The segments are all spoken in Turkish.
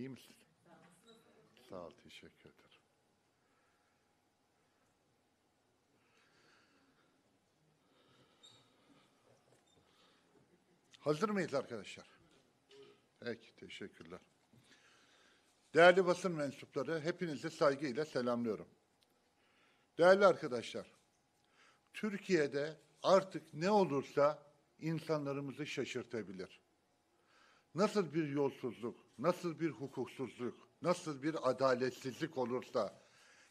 İyi misin? Sağ ol, teşekkür ederim. Hazır mıyız arkadaşlar? Peki, teşekkürler. Değerli basın mensupları, hepinizi saygıyla selamlıyorum. Değerli arkadaşlar, Türkiye'de artık ne olursa insanlarımızı şaşırtabilir nasıl bir yolsuzluk, nasıl bir hukuksuzluk, nasıl bir adaletsizlik olursa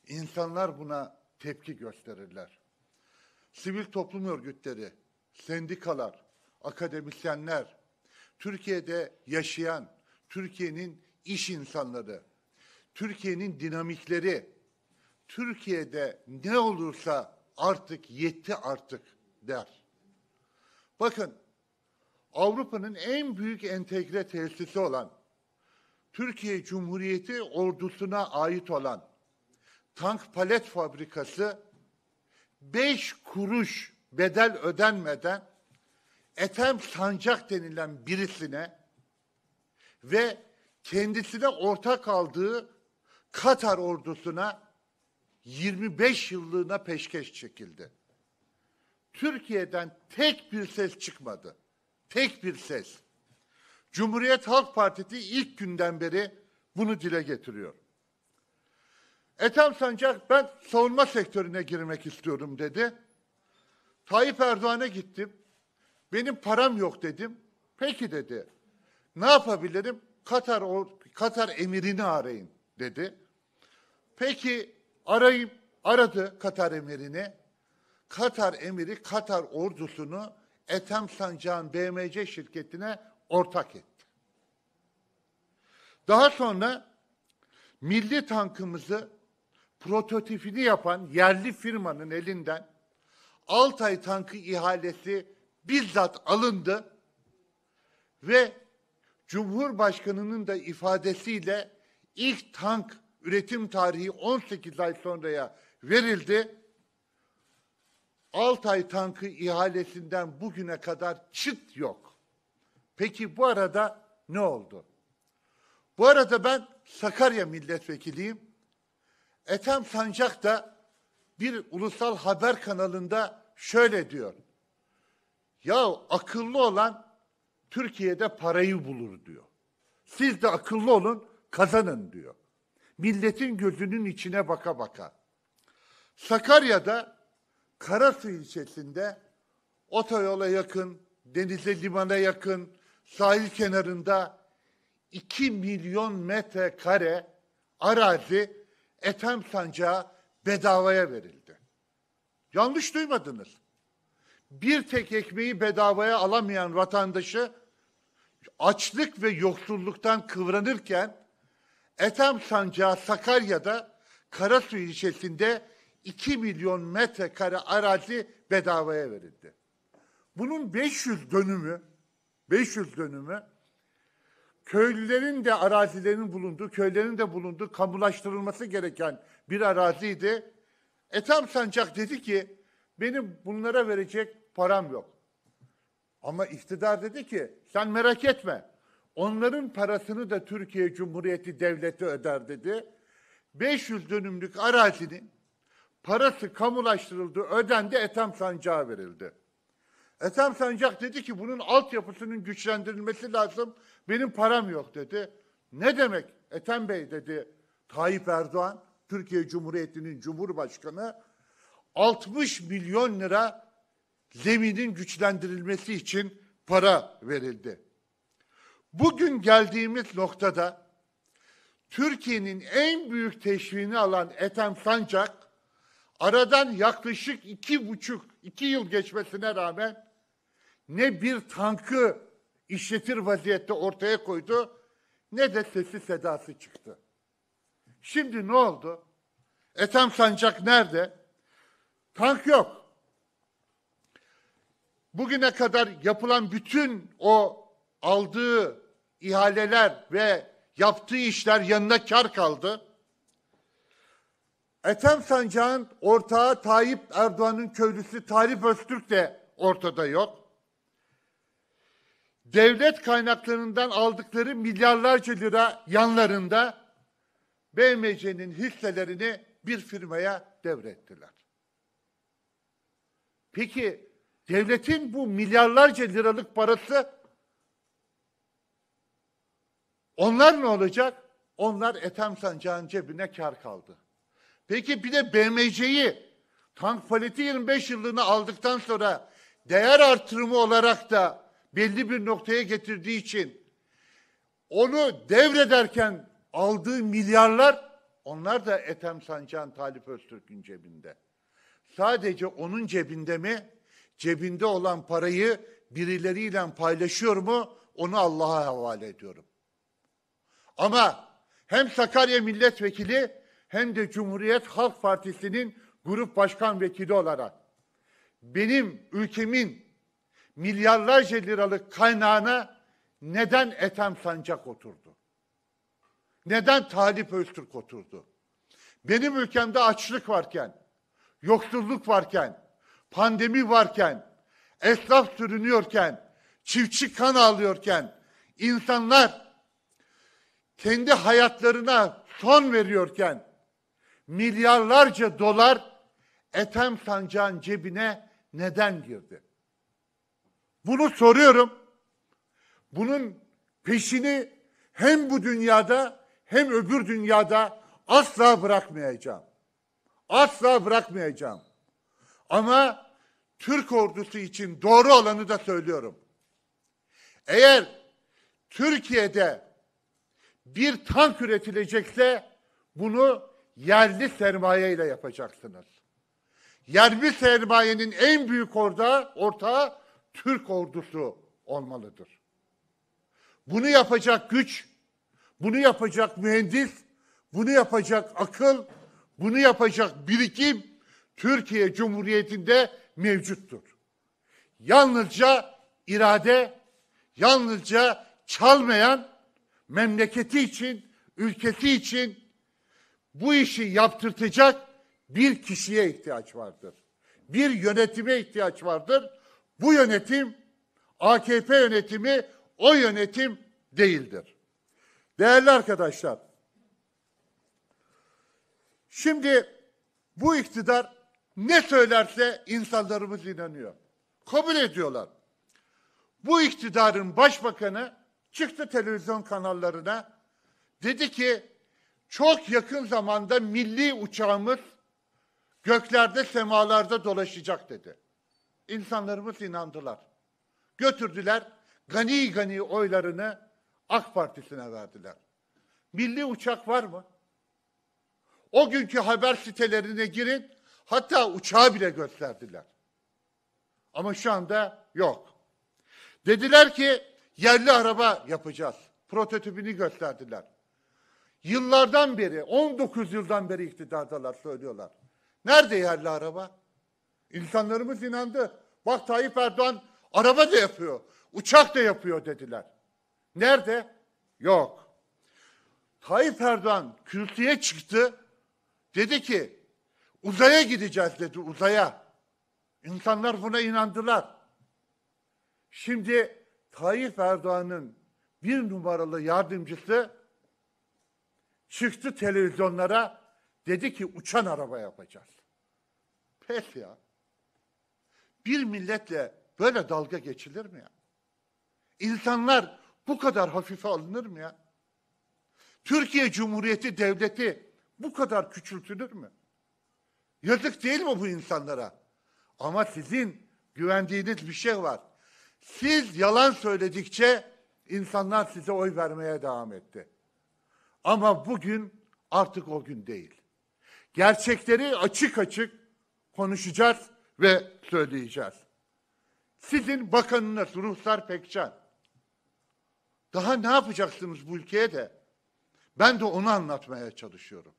insanlar buna tepki gösterirler. Sivil toplum örgütleri, sendikalar, akademisyenler, Türkiye'de yaşayan, Türkiye'nin iş insanları, Türkiye'nin dinamikleri, Türkiye'de ne olursa artık yetti artık der. Bakın Avrupa'nın en büyük entegre tesisi olan, Türkiye Cumhuriyeti ordusuna ait olan tank palet fabrikası beş kuruş bedel ödenmeden Ethem Sancak denilen birisine ve kendisine ortak aldığı Katar ordusuna 25 yıllığına peşkeş çekildi. Türkiye'den tek bir ses çıkmadı tek bir ses. Cumhuriyet Halk Partisi ilk günden beri bunu dile getiriyor. Ethem Sancak ben savunma sektörüne girmek istiyorum dedi. Tayyip Erdoğan'a gittim. Benim param yok dedim. Peki dedi. Ne yapabilirim? Katar Katar emirini arayın dedi. Peki arayayım. aradı Katar emirini. Katar emiri Katar ordusunu Ethem Sancağ'ın BMC şirketine ortak etti. Daha sonra milli tankımızı prototipini yapan yerli firmanın elinden Altay tankı ihalesi bizzat alındı ve Cumhurbaşkanı'nın da ifadesiyle ilk tank üretim tarihi 18 ay sonraya verildi Altay tankı ihalesinden bugüne kadar çıt yok. Peki bu arada ne oldu? Bu arada ben Sakarya milletvekiliyim. Ethem Sancak da bir ulusal haber kanalında şöyle diyor. Ya akıllı olan Türkiye'de parayı bulur diyor. Siz de akıllı olun, kazanın diyor. Milletin gözünün içine baka baka. Sakarya'da Karasu ilçesinde otoyola yakın, denize limana yakın, sahil kenarında 2 milyon metrekare arazi Ethem Sancağı bedavaya verildi. Yanlış duymadınız. Bir tek ekmeği bedavaya alamayan vatandaşı açlık ve yoksulluktan kıvranırken Ethem Sancağı Sakarya'da Karasu ilçesinde 2 milyon metrekare arazi bedavaya verildi. Bunun 500 dönümü 500 dönümü köylülerin de arazilerinin bulunduğu, köylerin de bulunduğu kamulaştırılması gereken bir araziydi. Etam Sancak dedi ki benim bunlara verecek param yok. Ama iktidar dedi ki sen merak etme. Onların parasını da Türkiye Cumhuriyeti Devleti öder dedi. 500 dönümlük arazinin parası kamulaştırıldı, ödendi, Ethem sancağı verildi. Ethem Sancak dedi ki bunun altyapısının güçlendirilmesi lazım, benim param yok dedi. Ne demek Ethem Bey dedi Tayyip Erdoğan, Türkiye Cumhuriyeti'nin Cumhurbaşkanı, 60 milyon lira zeminin güçlendirilmesi için para verildi. Bugün geldiğimiz noktada Türkiye'nin en büyük teşviğini alan Ethem Sancak Aradan yaklaşık iki buçuk, iki yıl geçmesine rağmen ne bir tankı işletir vaziyette ortaya koydu ne de sesi sedası çıktı. Şimdi ne oldu? Etam Sancak nerede? Tank yok. Bugüne kadar yapılan bütün o aldığı ihaleler ve yaptığı işler yanına kar kaldı. Ethem Sancağ'ın ortağı Tayyip Erdoğan'ın köylüsü Tarif Öztürk de ortada yok. Devlet kaynaklarından aldıkları milyarlarca lira yanlarında BMC'nin hisselerini bir firmaya devrettiler. Peki devletin bu milyarlarca liralık parası onlar ne olacak? Onlar Ethem Sancağ'ın cebine kar kaldı. Peki bir de BMC'yi tank paleti 25 yıllığını aldıktan sonra değer artırımı olarak da belli bir noktaya getirdiği için onu devrederken aldığı milyarlar onlar da Ethem Sancağ'ın Talip Öztürk'ün cebinde. Sadece onun cebinde mi? Cebinde olan parayı birileriyle paylaşıyor mu? Onu Allah'a havale ediyorum. Ama hem Sakarya milletvekili hem de Cumhuriyet Halk Partisi'nin grup başkan vekili olarak benim ülkemin milyarlarca liralık kaynağına neden Ethem Sancak oturdu? Neden Talip Öztürk oturdu? Benim ülkemde açlık varken, yoksulluk varken, pandemi varken, esnaf sürünüyorken, çiftçi kan ağlıyorken, insanlar kendi hayatlarına son veriyorken, milyarlarca dolar Ethem Sancağ'ın cebine neden girdi? Bunu soruyorum. Bunun peşini hem bu dünyada hem öbür dünyada asla bırakmayacağım. Asla bırakmayacağım. Ama Türk ordusu için doğru olanı da söylüyorum. Eğer Türkiye'de bir tank üretilecekse bunu yerli sermaye ile yapacaksınız. Yerli sermayenin en büyük orada ortağı Türk ordusu olmalıdır. Bunu yapacak güç, bunu yapacak mühendis, bunu yapacak akıl, bunu yapacak birikim Türkiye Cumhuriyeti'nde mevcuttur. Yalnızca irade, yalnızca çalmayan memleketi için, ülkesi için bu işi yaptırtacak bir kişiye ihtiyaç vardır. Bir yönetime ihtiyaç vardır. Bu yönetim AKP yönetimi o yönetim değildir. Değerli arkadaşlar, şimdi bu iktidar ne söylerse insanlarımız inanıyor. Kabul ediyorlar. Bu iktidarın başbakanı çıktı televizyon kanallarına dedi ki çok yakın zamanda milli uçağımız göklerde semalarda dolaşacak dedi. İnsanlarımız inandılar. Götürdüler gani gani oylarını AK Partisi'ne verdiler. Milli uçak var mı? O günkü haber sitelerine girin hatta uçağı bile gösterdiler. Ama şu anda yok. Dediler ki yerli araba yapacağız. Prototipini gösterdiler. Yıllardan beri, 19 yıldan beri iktidardalar söylüyorlar. Nerede yerli araba? İnsanlarımız inandı. Bak Tayyip Erdoğan araba da yapıyor, uçak da yapıyor dediler. Nerede? Yok. Tayyip Erdoğan kürsüye çıktı. Dedi ki uzaya gideceğiz dedi uzaya. İnsanlar buna inandılar. Şimdi Tayyip Erdoğan'ın bir numaralı yardımcısı çıktı televizyonlara dedi ki uçan araba yapacağız. Pes ya. Bir milletle böyle dalga geçilir mi ya? İnsanlar bu kadar hafife alınır mı ya? Türkiye Cumhuriyeti Devleti bu kadar küçültülür mü? Yazık değil mi bu insanlara? Ama sizin güvendiğiniz bir şey var. Siz yalan söyledikçe insanlar size oy vermeye devam etti. Ama bugün artık o gün değil. Gerçekleri açık açık konuşacağız ve söyleyeceğiz. Sizin bakanınız Ruhsar Pekcan. Daha ne yapacaksınız bu ülkeye de? Ben de onu anlatmaya çalışıyorum.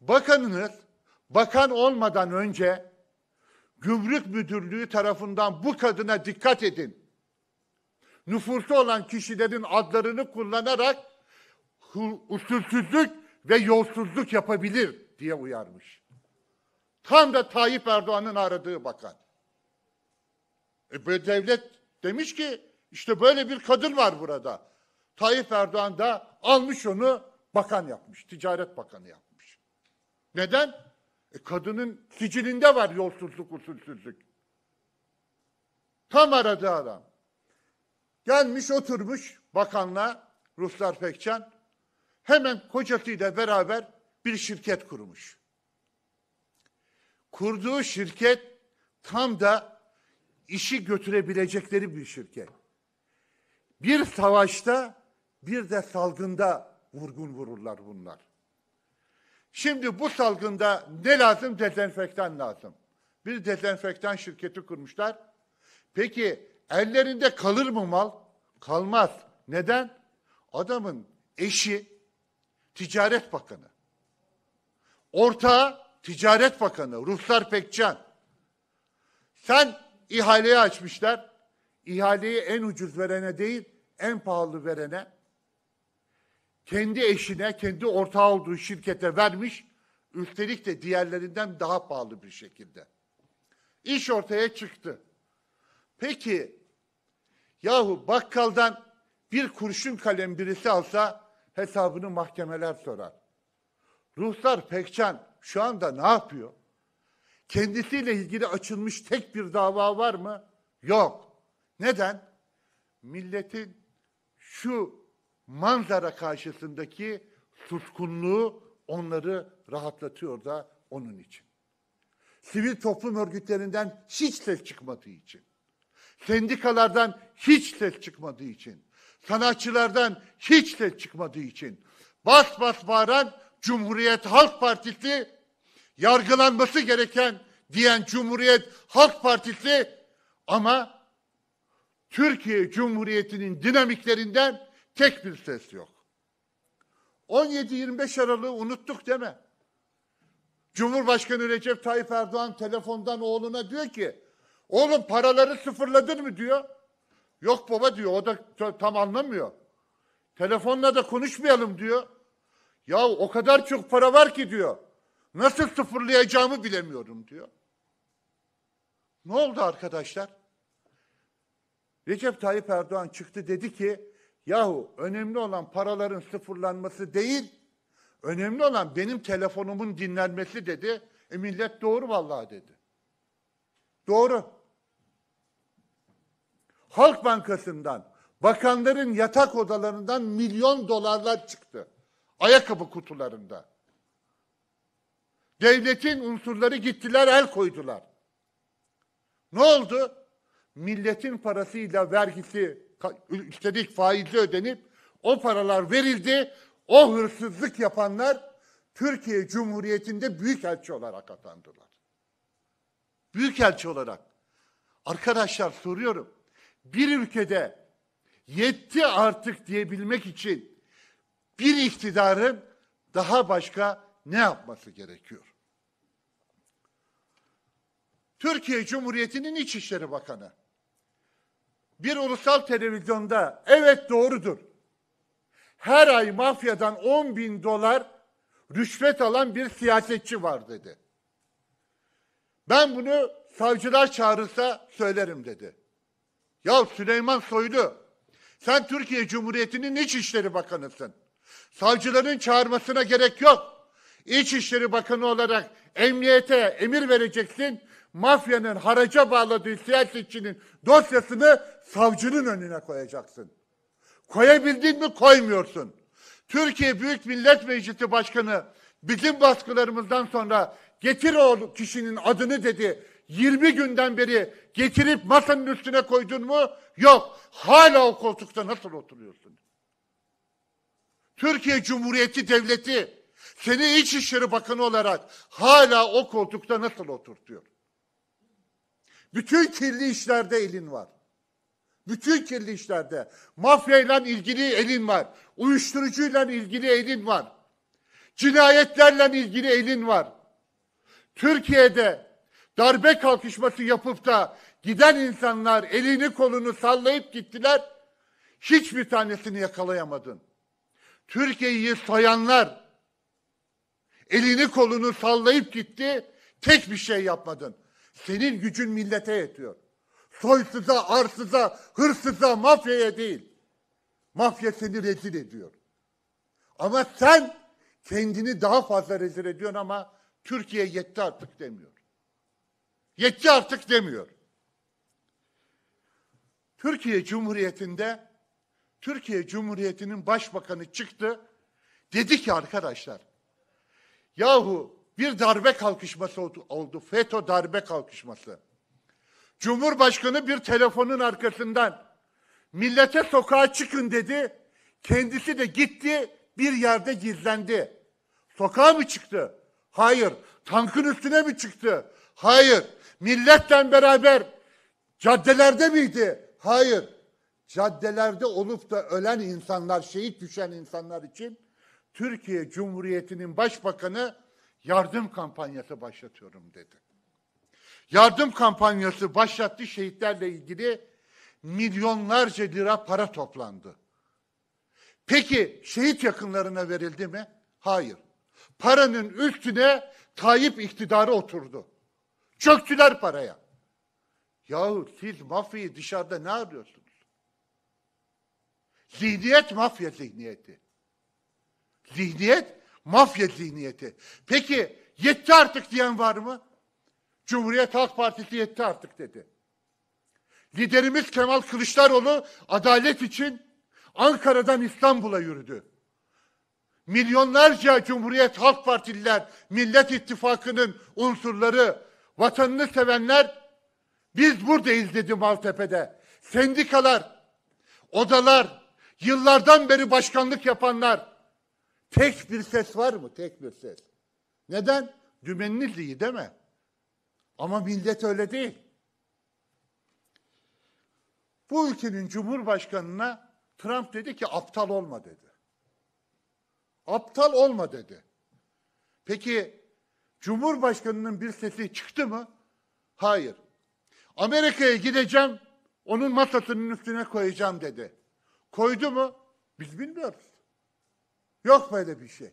Bakanınız bakan olmadan önce Gümrük Müdürlüğü tarafından bu kadına dikkat edin. Nüfusu olan kişilerin adlarını kullanarak usulsüzlük ve yolsuzluk yapabilir diye uyarmış. Tam da Tayyip Erdoğan'ın aradığı bakan. E böyle devlet demiş ki işte böyle bir kadın var burada. Tayyip Erdoğan da almış onu bakan yapmış. Ticaret bakanı yapmış. Neden? E kadının sicilinde var yolsuzluk, usulsüzlük. Tam aradığı adam. Gelmiş oturmuş bakanla Ruslar Pekcan hemen kocasıyla beraber bir şirket kurmuş. Kurduğu şirket tam da işi götürebilecekleri bir şirket. Bir savaşta bir de salgında vurgun vururlar bunlar. Şimdi bu salgında ne lazım? Dezenfektan lazım. Bir dezenfektan şirketi kurmuşlar. Peki ellerinde kalır mı mal? Kalmaz. Neden? Adamın eşi Ticaret Bakanı. Ortağı Ticaret Bakanı Ruslar Pekcan. Sen ihaleyi açmışlar. İhaleyi en ucuz verene değil, en pahalı verene, kendi eşine, kendi ortağı olduğu şirkete vermiş, üstelik de diğerlerinden daha pahalı bir şekilde. İş ortaya çıktı. Peki, yahu bakkaldan bir kurşun kalem birisi alsa hesabını mahkemeler sorar. Ruhsar Pekcan şu anda ne yapıyor? Kendisiyle ilgili açılmış tek bir dava var mı? Yok. Neden? Milletin şu manzara karşısındaki suskunluğu onları rahatlatıyor da onun için. Sivil toplum örgütlerinden hiç ses çıkmadığı için. Sendikalardan hiç ses çıkmadığı için sanatçılardan hiç de çıkmadığı için bas bas bağıran Cumhuriyet Halk Partisi yargılanması gereken diyen Cumhuriyet Halk Partisi ama Türkiye Cumhuriyeti'nin dinamiklerinden tek bir ses yok. 17-25 Aralık'ı unuttuk deme. Cumhurbaşkanı Recep Tayyip Erdoğan telefondan oğluna diyor ki, oğlum paraları sıfırladın mı diyor. Yok baba diyor o da tam anlamıyor. Telefonla da konuşmayalım diyor. Ya o kadar çok para var ki diyor. Nasıl sıfırlayacağımı bilemiyorum diyor. Ne oldu arkadaşlar? Recep Tayyip Erdoğan çıktı dedi ki yahu önemli olan paraların sıfırlanması değil, önemli olan benim telefonumun dinlenmesi dedi. E millet doğru vallahi dedi. Doğru. Halk Bankası'ndan, bakanların yatak odalarından milyon dolarlar çıktı. Ayakkabı kutularında. Devletin unsurları gittiler, el koydular. Ne oldu? Milletin parasıyla vergisi, üstelik faizi ödenip o paralar verildi. O hırsızlık yapanlar Türkiye Cumhuriyeti'nde büyük elçi olarak atandılar. elçi olarak. Arkadaşlar soruyorum bir ülkede yetti artık diyebilmek için bir iktidarın daha başka ne yapması gerekiyor? Türkiye Cumhuriyeti'nin İçişleri Bakanı bir ulusal televizyonda evet doğrudur. Her ay mafyadan 10 bin dolar rüşvet alan bir siyasetçi var dedi. Ben bunu savcılar çağırırsa söylerim dedi. Ya Süleyman Soylu, sen Türkiye Cumhuriyeti'nin İçişleri Bakanısın. Savcıların çağırmasına gerek yok. İçişleri Bakanı olarak emniyete emir vereceksin. Mafyanın haraca bağladığı siyasetçinin dosyasını savcının önüne koyacaksın. Koyabildin mi koymuyorsun. Türkiye Büyük Millet Meclisi Başkanı bizim baskılarımızdan sonra getir o kişinin adını dedi. 20 günden beri getirip masanın üstüne koydun mu? Yok. Hala o koltukta nasıl oturuyorsun? Türkiye Cumhuriyeti Devleti seni İçişleri Bakanı olarak hala o koltukta nasıl oturtuyor? Bütün kirli işlerde elin var. Bütün kirli işlerde. Mafyayla ilgili elin var. Uyuşturucuyla ilgili elin var. Cinayetlerle ilgili elin var. Türkiye'de darbe kalkışması yapıp da giden insanlar elini kolunu sallayıp gittiler. Hiçbir tanesini yakalayamadın. Türkiye'yi sayanlar elini kolunu sallayıp gitti. Tek bir şey yapmadın. Senin gücün millete yetiyor. Soysuza, arsıza, hırsıza, mafyaya değil. Mafya seni rezil ediyor. Ama sen kendini daha fazla rezil ediyorsun ama Türkiye yetti artık demiyor. Yetti artık demiyor. Türkiye Cumhuriyeti'nde Türkiye Cumhuriyeti'nin başbakanı çıktı. Dedi ki arkadaşlar yahu bir darbe kalkışması oldu. FETÖ darbe kalkışması. Cumhurbaşkanı bir telefonun arkasından millete sokağa çıkın dedi. Kendisi de gitti bir yerde gizlendi. Sokağa mı çıktı? Hayır. Tankın üstüne mi çıktı? Hayır milletle beraber caddelerde miydi? Hayır. Caddelerde olup da ölen insanlar, şehit düşen insanlar için Türkiye Cumhuriyeti'nin başbakanı yardım kampanyası başlatıyorum dedi. Yardım kampanyası başlattı şehitlerle ilgili milyonlarca lira para toplandı. Peki şehit yakınlarına verildi mi? Hayır. Paranın üstüne Tayyip iktidarı oturdu. Çöktüler paraya. Yahu siz mafyayı dışarıda ne arıyorsunuz? Zihniyet mafya zihniyeti. Zihniyet mafya zihniyeti. Peki yetti artık diyen var mı? Cumhuriyet Halk Partisi yetti artık dedi. Liderimiz Kemal Kılıçdaroğlu adalet için Ankara'dan İstanbul'a yürüdü. Milyonlarca Cumhuriyet Halk Partililer, Millet İttifakı'nın unsurları vatanını sevenler biz buradayız dedi Maltepe'de. Sendikalar, odalar, yıllardan beri başkanlık yapanlar. Tek bir ses var mı? Tek bir ses. Neden? Dümeniniz iyi değil mi? Ama millet öyle değil. Bu ülkenin cumhurbaşkanına Trump dedi ki aptal olma dedi. Aptal olma dedi. Peki Cumhurbaşkanının bir sesi çıktı mı? Hayır. Amerika'ya gideceğim, onun masasının üstüne koyacağım dedi. Koydu mu? Biz bilmiyoruz. Yok böyle bir şey.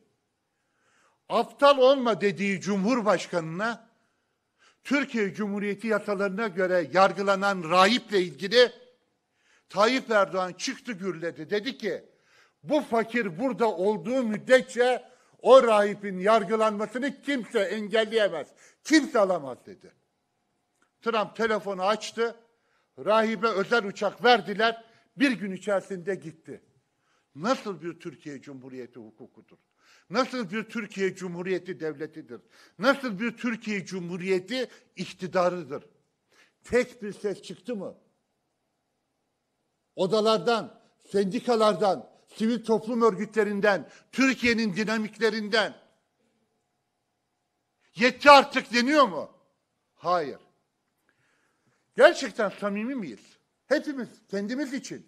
Aptal olma dediği Cumhurbaşkanına Türkiye Cumhuriyeti yasalarına göre yargılanan rahiple ilgili Tayyip Erdoğan çıktı gürledi. Dedi ki bu fakir burada olduğu müddetçe o rahibin yargılanmasını kimse engelleyemez. Kimse alamaz dedi. Trump telefonu açtı. Rahibe özel uçak verdiler. Bir gün içerisinde gitti. Nasıl bir Türkiye Cumhuriyeti hukukudur? Nasıl bir Türkiye Cumhuriyeti devletidir? Nasıl bir Türkiye Cumhuriyeti iktidarıdır? Tek bir ses çıktı mı? Odalardan, sendikalardan, sivil toplum örgütlerinden, Türkiye'nin dinamiklerinden. Yetti artık deniyor mu? Hayır. Gerçekten samimi miyiz? Hepimiz kendimiz için.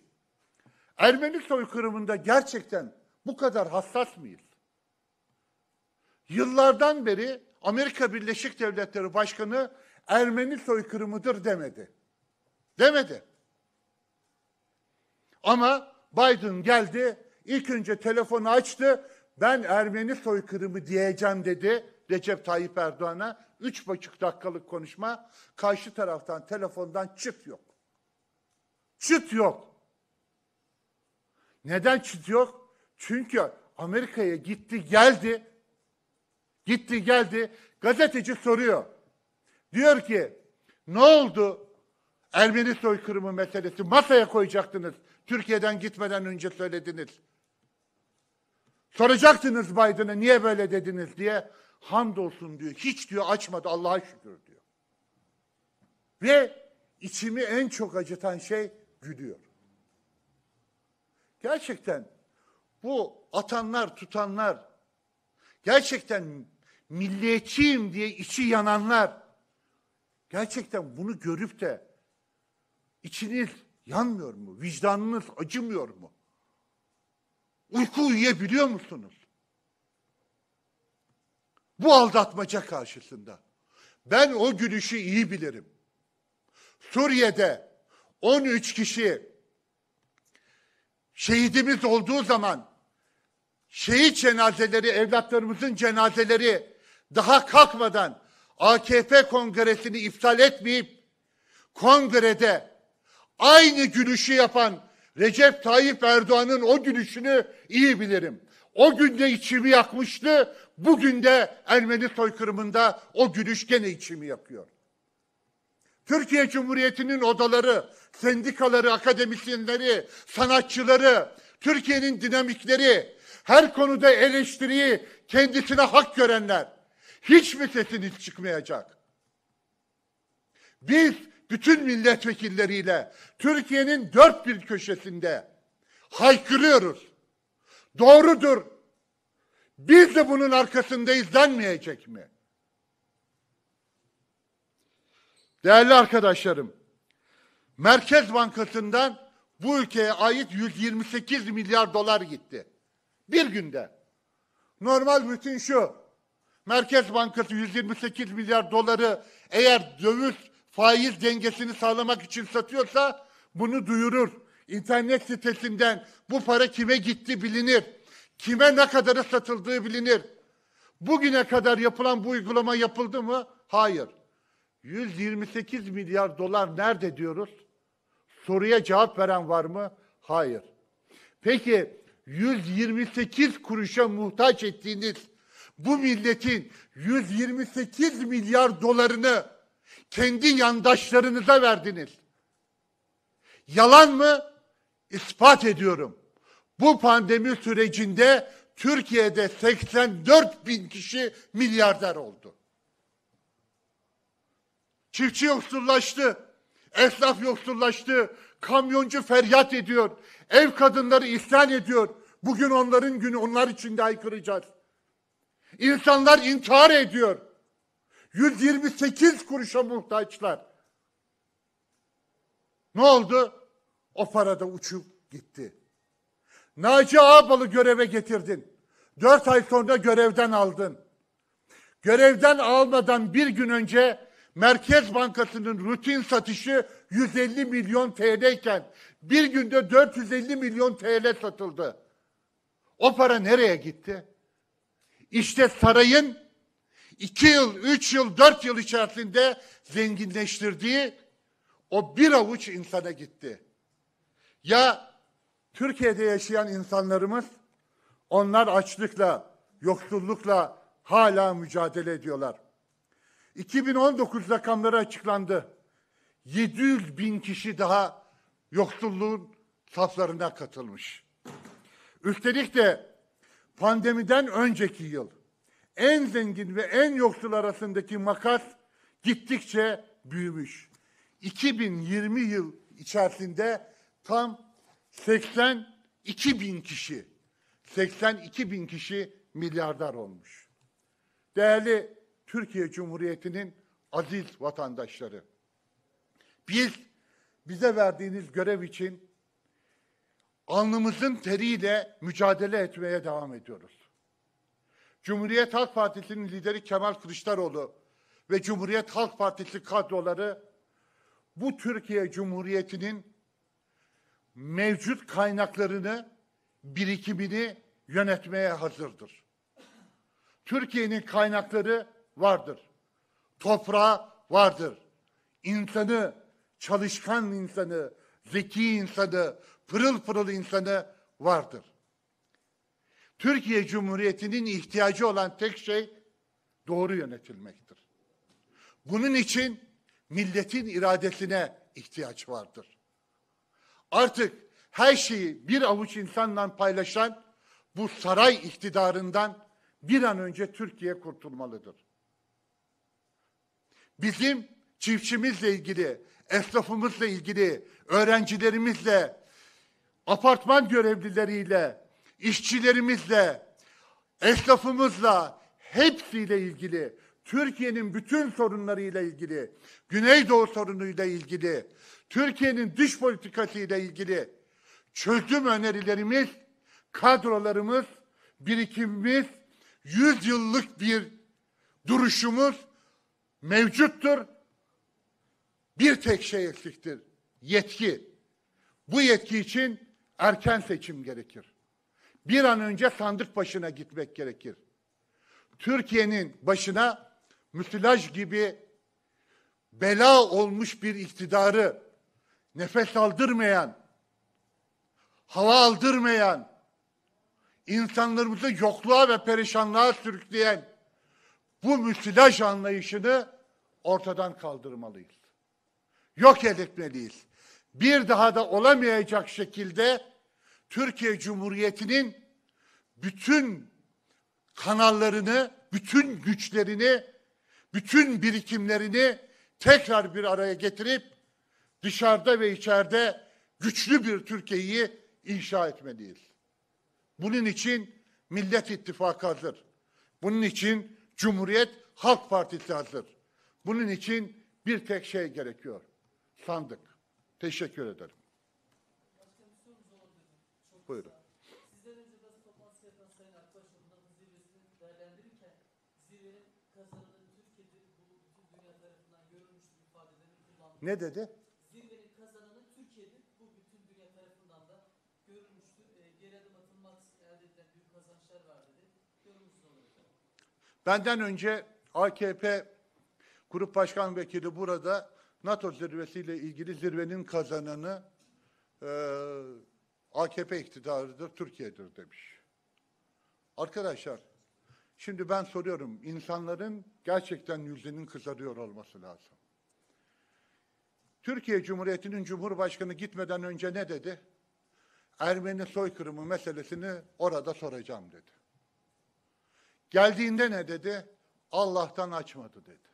Ermeni soykırımında gerçekten bu kadar hassas mıyız? Yıllardan beri Amerika Birleşik Devletleri Başkanı Ermeni soykırımıdır demedi. Demedi. Ama Biden geldi, ilk önce telefonu açtı. Ben Ermeni soykırımı diyeceğim dedi Recep Tayyip Erdoğan'a. Üç buçuk dakikalık konuşma. Karşı taraftan telefondan çıt yok. Çıt yok. Neden çıt yok? Çünkü Amerika'ya gitti geldi. Gitti geldi. Gazeteci soruyor. Diyor ki ne oldu Ermeni soykırımı meselesi masaya koyacaktınız. Türkiye'den gitmeden önce söylediniz. Soracaksınız Biden'a niye böyle dediniz diye. Hamdolsun diyor. Hiç diyor açmadı Allah'a şükür diyor. Ve içimi en çok acıtan şey gülüyor. Gerçekten bu atanlar, tutanlar, gerçekten milliyetçiyim diye içi yananlar, gerçekten bunu görüp de içiniz Yanmıyor mu? Vicdanınız acımıyor mu? Uyku uyuyabiliyor musunuz? Bu aldatmaca karşısında. Ben o gülüşü iyi bilirim. Suriye'de 13 kişi şehidimiz olduğu zaman şehit cenazeleri, evlatlarımızın cenazeleri daha kalkmadan AKP kongresini iptal etmeyip kongrede Aynı gülüşü yapan Recep Tayyip Erdoğan'ın o gülüşünü iyi bilirim. O günde içimi yakmıştı, bugün de Ermeni soykırımında o gülüş gene içimi yakıyor. Türkiye Cumhuriyeti'nin odaları, sendikaları, akademisyenleri, sanatçıları, Türkiye'nin dinamikleri, her konuda eleştiriyi kendisine hak görenler hiç mi sesiniz çıkmayacak? Biz bütün milletvekilleriyle Türkiye'nin dört bir köşesinde haykırıyoruz. Doğrudur. Biz de bunun arkasındayız denmeyecek mi? Değerli arkadaşlarım, Merkez Bankası'ndan bu ülkeye ait 128 milyar dolar gitti. Bir günde. Normal bütün şu. Merkez Bankası 128 milyar doları eğer döviz faiz dengesini sağlamak için satıyorsa bunu duyurur. İnternet sitesinden bu para kime gitti bilinir. Kime ne kadarı satıldığı bilinir. Bugüne kadar yapılan bu uygulama yapıldı mı? Hayır. 128 milyar dolar nerede diyoruz? Soruya cevap veren var mı? Hayır. Peki 128 kuruşa muhtaç ettiğiniz bu milletin 128 milyar dolarını kendi yandaşlarınıza verdiniz. Yalan mı? İspat ediyorum. Bu pandemi sürecinde Türkiye'de 84 bin kişi milyarder oldu. Çiftçi yoksullaştı. Esnaf yoksullaştı. Kamyoncu feryat ediyor. Ev kadınları isyan ediyor. Bugün onların günü onlar için de aykıracağız. İnsanlar intihar ediyor. 128 kuruşa muhtaçlar. Ne oldu? O para da uçup gitti. Naci Ağbal'ı göreve getirdin. Dört ay sonra görevden aldın. Görevden almadan bir gün önce Merkez Bankası'nın rutin satışı 150 milyon TL iken bir günde 450 milyon TL satıldı. O para nereye gitti? İşte sarayın iki yıl, üç yıl, dört yıl içerisinde zenginleştirdiği o bir avuç insana gitti. Ya Türkiye'de yaşayan insanlarımız onlar açlıkla, yoksullukla hala mücadele ediyorlar. 2019 rakamları açıklandı. 700 bin kişi daha yoksulluğun saflarına katılmış. Üstelik de pandemiden önceki yıl en zengin ve en yoksul arasındaki makas gittikçe büyümüş. 2020 yıl içerisinde tam 82 bin kişi, 82 bin kişi milyarder olmuş. Değerli Türkiye Cumhuriyeti'nin aziz vatandaşları, biz bize verdiğiniz görev için alnımızın teriyle mücadele etmeye devam ediyoruz. Cumhuriyet Halk Partisi'nin lideri Kemal Kılıçdaroğlu ve Cumhuriyet Halk Partisi kadroları bu Türkiye Cumhuriyeti'nin mevcut kaynaklarını, birikimini yönetmeye hazırdır. Türkiye'nin kaynakları vardır. Toprağı vardır. İnsanı, çalışkan insanı, zeki insanı, pırıl pırıl insanı vardır. Türkiye Cumhuriyeti'nin ihtiyacı olan tek şey doğru yönetilmektir. Bunun için milletin iradesine ihtiyaç vardır. Artık her şeyi bir avuç insanla paylaşan bu saray iktidarından bir an önce Türkiye kurtulmalıdır. Bizim çiftçimizle ilgili, esnafımızla ilgili, öğrencilerimizle, apartman görevlileriyle, işçilerimizle, esnafımızla hepsiyle ilgili, Türkiye'nin bütün sorunlarıyla ilgili, Güneydoğu sorunuyla ilgili, Türkiye'nin dış politikasıyla ilgili çözüm önerilerimiz, kadrolarımız, birikimimiz, yüzyıllık bir duruşumuz mevcuttur. Bir tek şey eksiktir, yetki. Bu yetki için erken seçim gerekir bir an önce sandık başına gitmek gerekir. Türkiye'nin başına müsilaj gibi bela olmuş bir iktidarı nefes aldırmayan, hava aldırmayan, insanlarımızı yokluğa ve perişanlığa sürükleyen bu müsilaj anlayışını ortadan kaldırmalıyız. Yok etmeliyiz. Bir daha da olamayacak şekilde Türkiye Cumhuriyeti'nin bütün kanallarını, bütün güçlerini, bütün birikimlerini tekrar bir araya getirip dışarıda ve içeride güçlü bir Türkiye'yi inşa etmeliyiz. Bunun için Millet İttifakı hazır. Bunun için Cumhuriyet Halk Partisi hazır. Bunun için bir tek şey gerekiyor. Sandık. Teşekkür ederim. Buyurun. Sizden önce basın toplantısı yapan Sayın Akbaşoğlu'nun zirvesini değerlendirirken zirvenin kazandığı Türkiye'de bu bütün dünya tarafından görülmüş ifadelerini kullandı. Ne dedi? Zirvenin kazananı Türkiye'de Bu bütün dünya tarafından da görülmüştür. E, geri adım atılmaz elde edilen büyük kazançlar var dedi. Yorumunuz olacak. Benden önce AKP Grup Başkan Vekili burada NATO zirvesiyle ilgili zirvenin kazananı e, AKP iktidarıdır, Türkiye'dir demiş. Arkadaşlar, şimdi ben soruyorum, insanların gerçekten yüzünün kızarıyor olması lazım. Türkiye Cumhuriyeti'nin Cumhurbaşkanı gitmeden önce ne dedi? Ermeni soykırımı meselesini orada soracağım dedi. Geldiğinde ne dedi? Allah'tan açmadı dedi.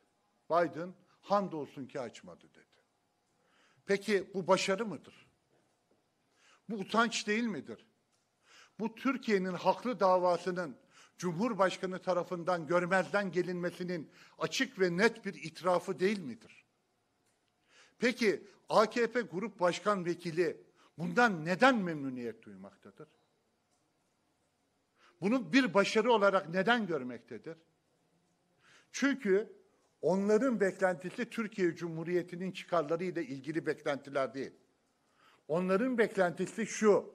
Biden hamdolsun ki açmadı dedi. Peki bu başarı mıdır? Bu utanç değil midir? Bu Türkiye'nin haklı davasının Cumhurbaşkanı tarafından görmezden gelinmesinin açık ve net bir itirafı değil midir? Peki AKP Grup Başkan Vekili bundan neden memnuniyet duymaktadır? Bunu bir başarı olarak neden görmektedir? Çünkü onların beklentisi Türkiye Cumhuriyeti'nin çıkarları ile ilgili beklentiler değil. Onların beklentisi şu.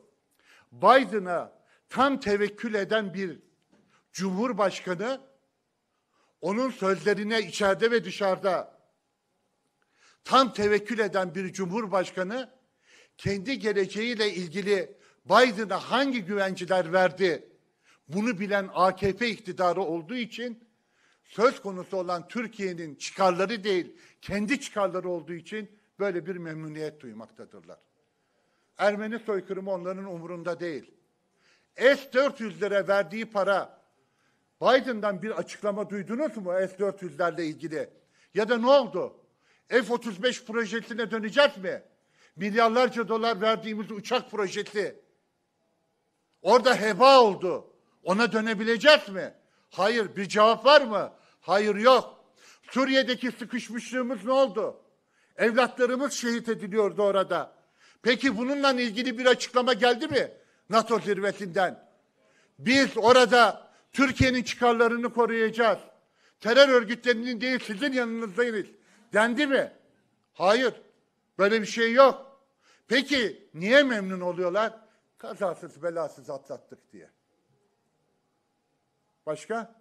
Biden'a tam tevekkül eden bir cumhurbaşkanı onun sözlerine içeride ve dışarıda tam tevekkül eden bir cumhurbaşkanı kendi geleceğiyle ilgili Biden'a hangi güvenciler verdi bunu bilen AKP iktidarı olduğu için söz konusu olan Türkiye'nin çıkarları değil kendi çıkarları olduğu için böyle bir memnuniyet duymaktadırlar. Ermeni soykırımı onların umurunda değil. S-400'lere verdiği para Biden'dan bir açıklama duydunuz mu S-400'lerle ilgili? Ya da ne oldu? F-35 projesine döneceğiz mi? Milyarlarca dolar verdiğimiz uçak projesi. Orada heba oldu. Ona dönebilecek mi? Hayır. Bir cevap var mı? Hayır yok. Suriye'deki sıkışmışlığımız ne oldu? Evlatlarımız şehit ediliyordu orada. Peki bununla ilgili bir açıklama geldi mi NATO zirvesinden? Biz orada Türkiye'nin çıkarlarını koruyacağız. Terör örgütlerinin değil sizin yanınızdayız. Dendi mi? Hayır. Böyle bir şey yok. Peki niye memnun oluyorlar? Kazasız belasız atlattık diye. Başka?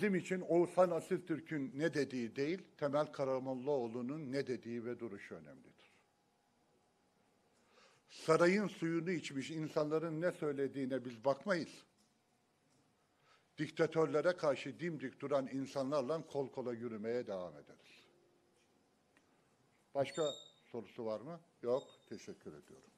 bizim için Oğuzhan Asiltürk'ün ne dediği değil, Temel Karamollaoğlu'nun ne dediği ve duruşu önemlidir. Sarayın suyunu içmiş insanların ne söylediğine biz bakmayız. Diktatörlere karşı dimdik duran insanlarla kol kola yürümeye devam ederiz. Başka sorusu var mı? Yok. Teşekkür ediyorum.